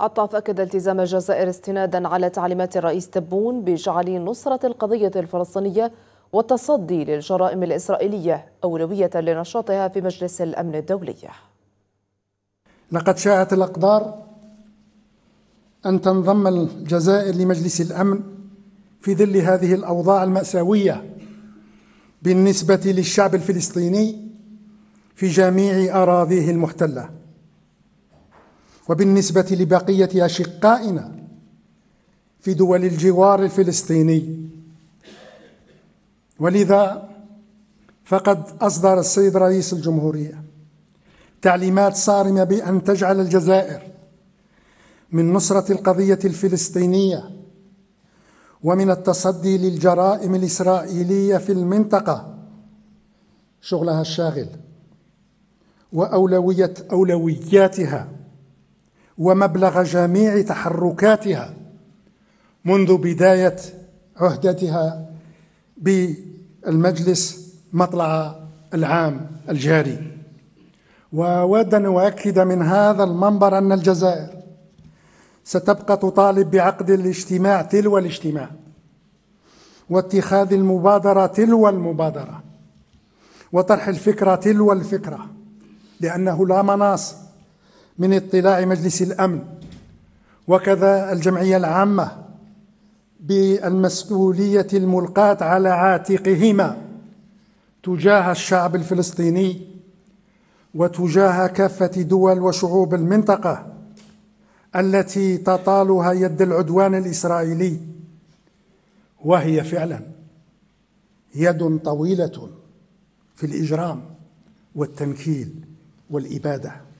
عطاف أكد التزام الجزائر استنادا على تعليمات الرئيس تبون بجعل نصرة القضية الفلسطينية والتصدي للجرائم الإسرائيلية أولوية لنشاطها في مجلس الأمن الدولي لقد شاءت الأقدار أن تنضم الجزائر لمجلس الأمن في ظل هذه الأوضاع المأساوية بالنسبة للشعب الفلسطيني في جميع أراضيه المحتلة وبالنسبة لبقية أشقائنا في دول الجوار الفلسطيني ولذا فقد أصدر السيد رئيس الجمهورية تعليمات صارمة بأن تجعل الجزائر من نصرة القضية الفلسطينية ومن التصدي للجرائم الإسرائيلية في المنطقة شغلها الشاغل وأولوية أولوياتها ومبلغ جميع تحركاتها منذ بداية عهدتها بالمجلس مطلع العام الجاري وأود أن أؤكد من هذا المنبر أن الجزائر ستبقى تطالب بعقد الاجتماع تلو الاجتماع واتخاذ المبادرة تلو المبادرة وطرح الفكرة تلو الفكرة لأنه لا مناص من اطلاع مجلس الامن وكذا الجمعيه العامه بالمسؤوليه الملقاه على عاتقهما تجاه الشعب الفلسطيني وتجاه كافه دول وشعوب المنطقه التي تطالها يد العدوان الاسرائيلي وهي فعلا يد طويله في الاجرام والتنكيل والاباده